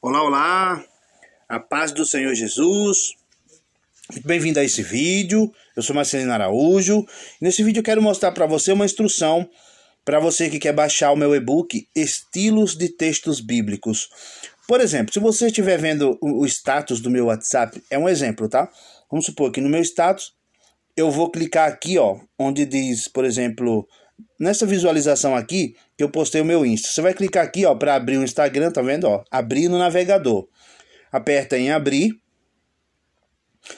Olá, olá, a paz do Senhor Jesus. Muito bem-vindo a esse vídeo. Eu sou Marcelino Araújo. Nesse vídeo eu quero mostrar para você uma instrução para você que quer baixar o meu e-book Estilos de Textos Bíblicos. Por exemplo, se você estiver vendo o status do meu WhatsApp, é um exemplo, tá? Vamos supor que no meu status eu vou clicar aqui, ó, onde diz, por exemplo, nessa visualização aqui que eu postei o meu Insta. Você vai clicar aqui, ó, para abrir o Instagram, tá vendo, ó? Abrir no navegador. Aperta em abrir.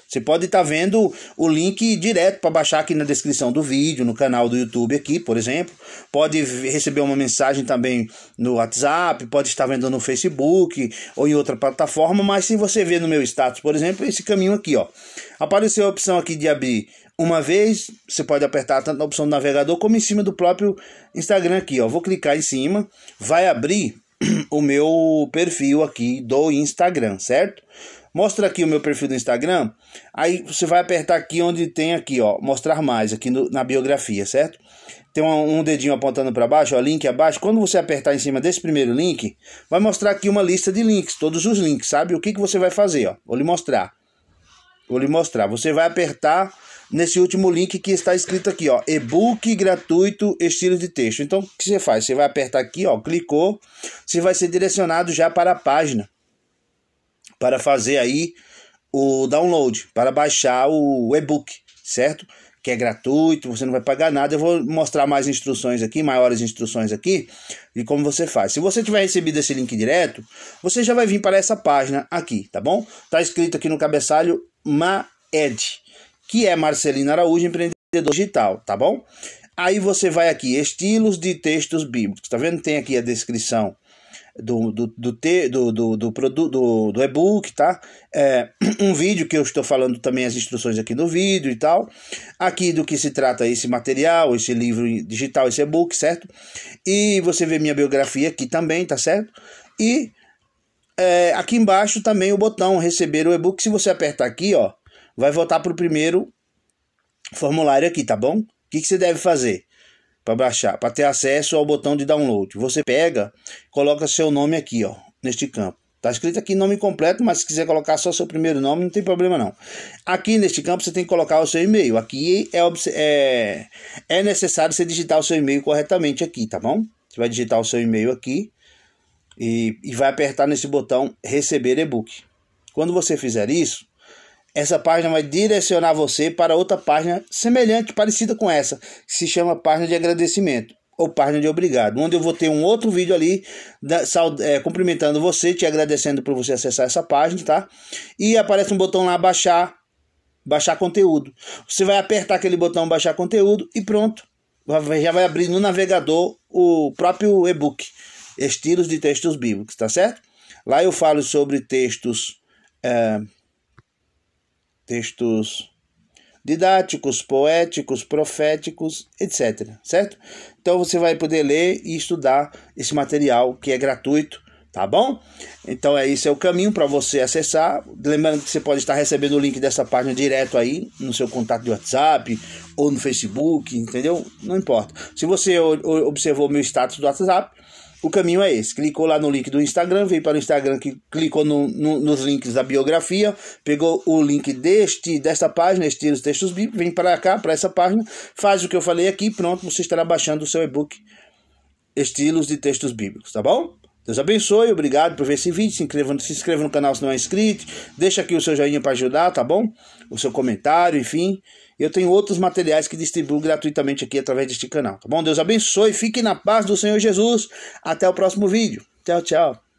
Você pode estar tá vendo o link direto para baixar aqui na descrição do vídeo, no canal do YouTube aqui, por exemplo. Pode receber uma mensagem também no WhatsApp, pode estar vendo no Facebook ou em outra plataforma, mas se você ver no meu status, por exemplo, esse caminho aqui, ó. Apareceu a opção aqui de abrir uma vez, você pode apertar tanto na opção do navegador como em cima do próprio Instagram aqui, ó. Vou clicar em cima, vai abrir o meu perfil aqui do Instagram, certo? Mostra aqui o meu perfil do Instagram. Aí você vai apertar aqui onde tem aqui, ó, mostrar mais aqui no, na biografia, certo? Tem um, um dedinho apontando para baixo, ó, link abaixo. Quando você apertar em cima desse primeiro link, vai mostrar aqui uma lista de links, todos os links, sabe? O que que você vai fazer, ó? Vou lhe mostrar. Vou lhe mostrar. Você vai apertar nesse último link que está escrito aqui, ó, e-book gratuito estilo de texto. Então, o que você faz? Você vai apertar aqui, ó, clicou, você vai ser direcionado já para a página para fazer aí o download, para baixar o e-book, certo? Que é gratuito, você não vai pagar nada. Eu vou mostrar mais instruções aqui, maiores instruções aqui, de como você faz. Se você tiver recebido esse link direto, você já vai vir para essa página aqui, tá bom? Tá escrito aqui no cabeçalho MAED que é Marcelina Araújo, empreendedor digital, tá bom? Aí você vai aqui, estilos de textos bíblicos, tá vendo? Tem aqui a descrição do, do, do, te, do, do, do, do, do, do e-book, tá? É, um vídeo que eu estou falando também as instruções aqui no vídeo e tal. Aqui do que se trata esse material, esse livro digital, esse e-book, certo? E você vê minha biografia aqui também, tá certo? E é, aqui embaixo também o botão receber o e-book. Se você apertar aqui, ó, vai voltar para o primeiro formulário aqui, tá bom? O que, que você deve fazer para baixar, para ter acesso ao botão de download? Você pega, coloca seu nome aqui, ó, neste campo. Tá escrito aqui nome completo, mas se quiser colocar só seu primeiro nome, não tem problema não. Aqui neste campo você tem que colocar o seu e-mail. Aqui é, é, é necessário você digitar o seu e-mail corretamente aqui, tá bom? Você vai digitar o seu e-mail aqui e, e vai apertar nesse botão receber e-book. Quando você fizer isso, essa página vai direcionar você para outra página semelhante, parecida com essa, que se chama página de agradecimento ou página de obrigado, onde eu vou ter um outro vídeo ali da, é, cumprimentando você, te agradecendo por você acessar essa página, tá? E aparece um botão lá baixar, baixar conteúdo. Você vai apertar aquele botão baixar conteúdo e pronto, já vai abrir no navegador o próprio e-book, estilos de textos bíblicos, tá certo? Lá eu falo sobre textos é, textos didáticos, poéticos, proféticos, etc. Certo? Então você vai poder ler e estudar esse material que é gratuito, tá bom? Então é isso é o caminho para você acessar. Lembrando que você pode estar recebendo o link dessa página direto aí no seu contato de WhatsApp ou no Facebook, entendeu? Não importa. Se você observou meu status do WhatsApp, o caminho é esse. Clicou lá no link do Instagram, veio para o Instagram, que clicou no, no, nos links da biografia, pegou o link deste desta página, estilo os textos bíblicos, vem para cá, para essa página, faz o que eu falei aqui, pronto, você estará baixando o seu e-book Estilos de Textos Bíblicos, tá bom? Deus abençoe, obrigado por ver esse vídeo. Se inscreva, se inscreva no canal se não é inscrito. Deixa aqui o seu joinha para ajudar, tá bom? O seu comentário, enfim. Eu tenho outros materiais que distribuo gratuitamente aqui através deste canal, tá bom? Deus abençoe, fique na paz do Senhor Jesus. Até o próximo vídeo. Tchau, tchau.